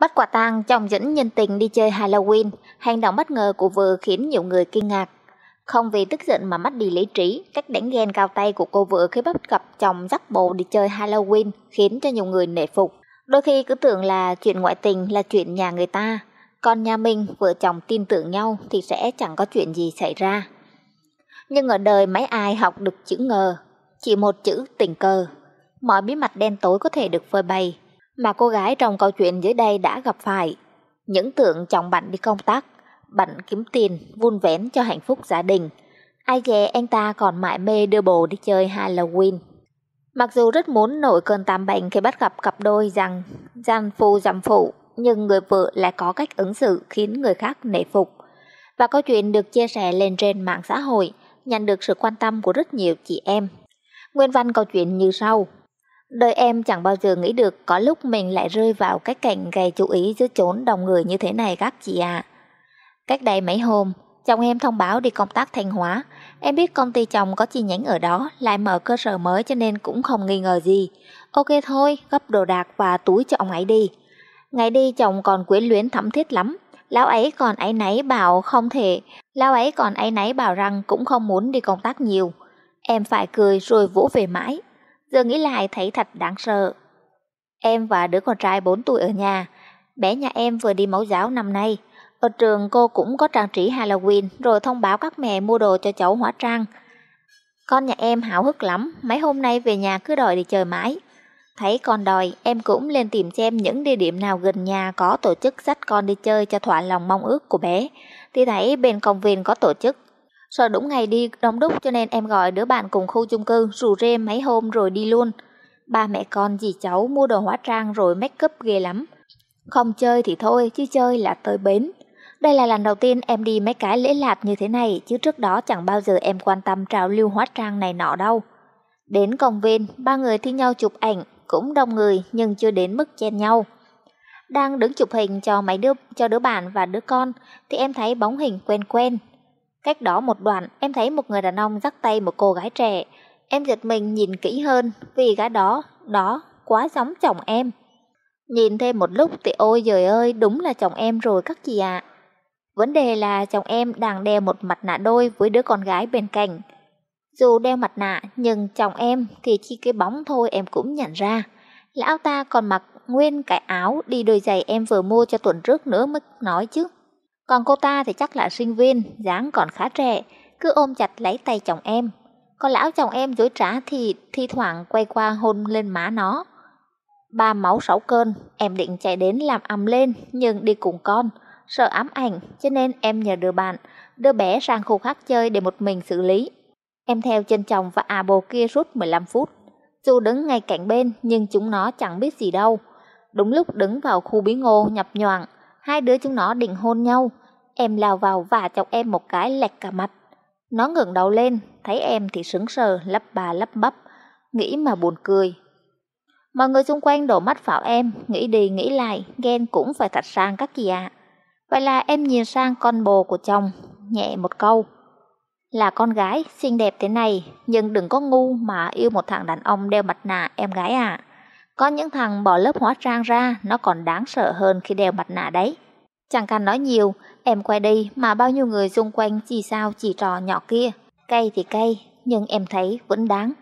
Bắt quả tang chồng dẫn nhân tình đi chơi Halloween, hành động bất ngờ của vợ khiến nhiều người kinh ngạc. Không vì tức giận mà mất đi lý trí, cách đánh ghen cao tay của cô vợ khi bắt gặp chồng dắt bộ đi chơi Halloween khiến cho nhiều người nể phục. Đôi khi cứ tưởng là chuyện ngoại tình là chuyện nhà người ta, còn nhà mình vợ chồng tin tưởng nhau thì sẽ chẳng có chuyện gì xảy ra. Nhưng ở đời mấy ai học được chữ ngờ, chỉ một chữ tình cờ. Mọi bí mật đen tối có thể được phơi bày, mà cô gái trong câu chuyện dưới đây đã gặp phải. Những tượng chồng bệnh đi công tác, bệnh kiếm tiền, vun vén cho hạnh phúc gia đình. Ai dè anh ta còn mãi mê đưa bồ đi chơi Halloween. Mặc dù rất muốn nổi cơn tam bệnh khi bắt gặp cặp đôi rằng gian phu dâm phụ, nhưng người vợ lại có cách ứng xử khiến người khác nể phục. Và câu chuyện được chia sẻ lên trên mạng xã hội, nhận được sự quan tâm của rất nhiều chị em. Nguyên văn câu chuyện như sau. Đời em chẳng bao giờ nghĩ được có lúc mình lại rơi vào cái cảnh gây chú ý giữa chốn đồng người như thế này các chị ạ. À. Cách đây mấy hôm, chồng em thông báo đi công tác Thanh Hóa. Em biết công ty chồng có chi nhánh ở đó, lại mở cơ sở mới cho nên cũng không nghi ngờ gì. Ok thôi, gấp đồ đạc và túi cho ông ấy đi. Ngày đi chồng còn quyến luyến thắm thiết lắm. Lão ấy còn ấy nấy bảo không thể, lão ấy còn ấy nấy bảo rằng cũng không muốn đi công tác nhiều. Em phải cười rồi vỗ về mãi, giờ nghĩ lại thấy thật đáng sợ. Em và đứa con trai 4 tuổi ở nhà, bé nhà em vừa đi mẫu giáo năm nay. Ở trường cô cũng có trang trí Halloween rồi thông báo các mẹ mua đồ cho cháu hóa trang. Con nhà em háo hức lắm, mấy hôm nay về nhà cứ đòi đi chơi mãi. Thấy con đòi, em cũng lên tìm xem những địa điểm nào gần nhà có tổ chức dắt con đi chơi cho thỏa lòng mong ước của bé. Thì thấy bên công viên có tổ chức Sợ đúng ngày đi đông đúc cho nên em gọi đứa bạn cùng khu chung cư rủ rê mấy hôm rồi đi luôn. Ba mẹ con dì cháu mua đồ hóa trang rồi make up ghê lắm. Không chơi thì thôi, chứ chơi là tới bến. Đây là lần đầu tiên em đi mấy cái lễ lạt như thế này, chứ trước đó chẳng bao giờ em quan tâm trào lưu hóa trang này nọ đâu. Đến công viên, ba người thi nhau chụp ảnh, cũng đông người nhưng chưa đến mức chen nhau. Đang đứng chụp hình cho mấy đứa cho đứa bạn và đứa con thì em thấy bóng hình quen quen, Cách đó một đoạn, em thấy một người đàn ông dắt tay một cô gái trẻ. Em giật mình nhìn kỹ hơn, vì gái đó, đó, quá giống chồng em. Nhìn thêm một lúc thì ôi giời ơi, đúng là chồng em rồi các chị ạ. Vấn đề là chồng em đang đeo một mặt nạ đôi với đứa con gái bên cạnh. Dù đeo mặt nạ, nhưng chồng em thì chỉ cái bóng thôi em cũng nhận ra. Lão ta còn mặc nguyên cái áo đi đôi giày em vừa mua cho tuần trước nữa mới nói chứ. Còn cô ta thì chắc là sinh viên, dáng còn khá trẻ, cứ ôm chặt lấy tay chồng em. Còn lão chồng em dối trá thì thi thoảng quay qua hôn lên má nó. Ba máu sáu cơn, em định chạy đến làm ầm lên nhưng đi cùng con, sợ ám ảnh cho nên em nhờ đứa bạn, đưa bé sang khu khác chơi để một mình xử lý. Em theo chân chồng và à bồ kia suốt 15 phút. Dù đứng ngay cạnh bên nhưng chúng nó chẳng biết gì đâu. Đúng lúc đứng vào khu bí ngô nhập nhoàng, hai đứa chúng nó định hôn nhau em lao vào và chọc em một cái lẹt cả mặt. Nó ngẩng đầu lên, thấy em thì sững sờ, lắp bà lắp bắp, nghĩ mà buồn cười. Mọi người xung quanh đổ mắt vào em, nghĩ đi nghĩ lại, ghen cũng phải thật sang các gì ạ. Vậy là em nhìn sang con bồ của chồng, nhẹ một câu. Là con gái, xinh đẹp thế này, nhưng đừng có ngu mà yêu một thằng đàn ông đeo mặt nạ em gái ạ. À. Có những thằng bỏ lớp hóa trang ra, nó còn đáng sợ hơn khi đeo mặt nạ đấy. Chẳng cần nói nhiều, em quay đi mà bao nhiêu người xung quanh chỉ sao chỉ trò nhỏ kia. cây thì cây nhưng em thấy vẫn đáng.